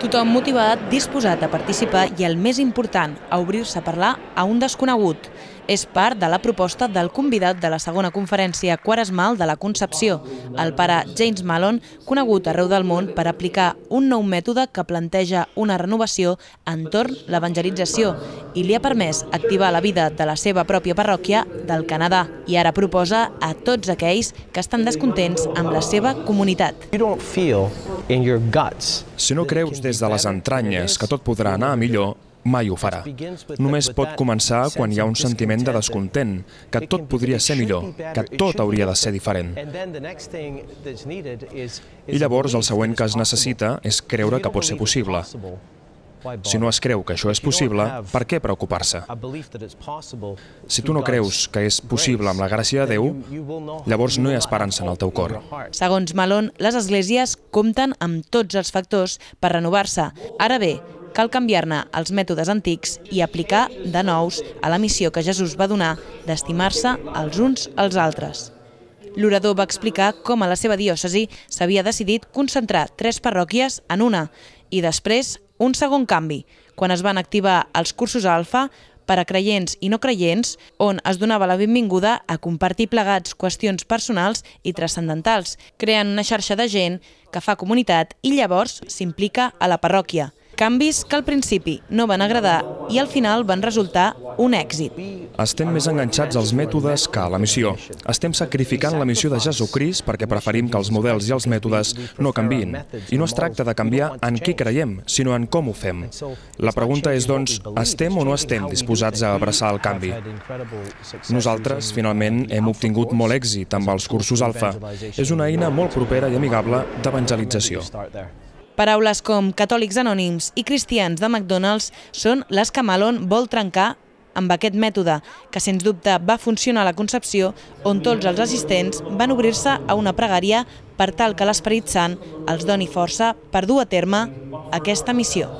Tothom motivat, disposat a participar i el més important, a obrir-se a parlar a un desconegut. És part de la proposta del convidat de la segona conferència Quaresmal de la Concepció, el pare James Malon, conegut arreu del món per aplicar un nou mètode que planteja una renovació entorn l'evangelització i li ha permès activar la vida de la seva pròpia parròquia del Canadà. I ara proposa a tots aquells que estan descontents amb la seva comunitat. You don't feel si no creus des de les entranyes que tot podrà anar millor, mai ho farà. Només pot començar quan hi ha un sentiment de descontent, que tot podria ser millor, que tot hauria de ser diferent. I llavors el següent que es necessita és creure que pot ser possible. Si no es creu que això és possible, per què preocupar-se? Si tu no creus que és possible amb la gràcia de Déu, llavors no hi ha esperança en el teu cor. Segons Malon, les esglésies compten amb tots els factors per renovar-se. Ara bé, cal canviar-ne els mètodes antics i aplicar de nous a la missió que Jesús va donar d'estimar-se els uns als altres. L'orador va explicar com a la seva diòcesi s'havia decidit concentrar tres parròquies en una i després un segon canvi, quan es van activar els cursos alfa per a creients i no creients, on es donava la benvinguda a compartir plegats qüestions personals i transcendentals, creant una xarxa de gent que fa comunitat i llavors s'implica a la parròquia canvis que al principi no van agradar i al final van resultar un èxit. Estem més enganxats als mètodes que a la missió. Estem sacrificant la missió de Jesucrist perquè preferim que els models i els mètodes no canvin. I no es tracta de canviar en què creiem, sinó en com ho fem. La pregunta és, doncs, estem o no estem disposats a abraçar el canvi? Nosaltres, finalment, hem obtingut molt èxit amb els cursos Alfa. És una eina molt propera i amigable d'evangelització. Paraules com catòlics anònims i cristians de McDonald's són les que Malone vol trencar amb aquest mètode, que sens dubte va funcionar a la Concepció, on tots els assistents van obrir-se a una pregària per tal que l'Esperit Sant els doni força per dur a terme aquesta missió.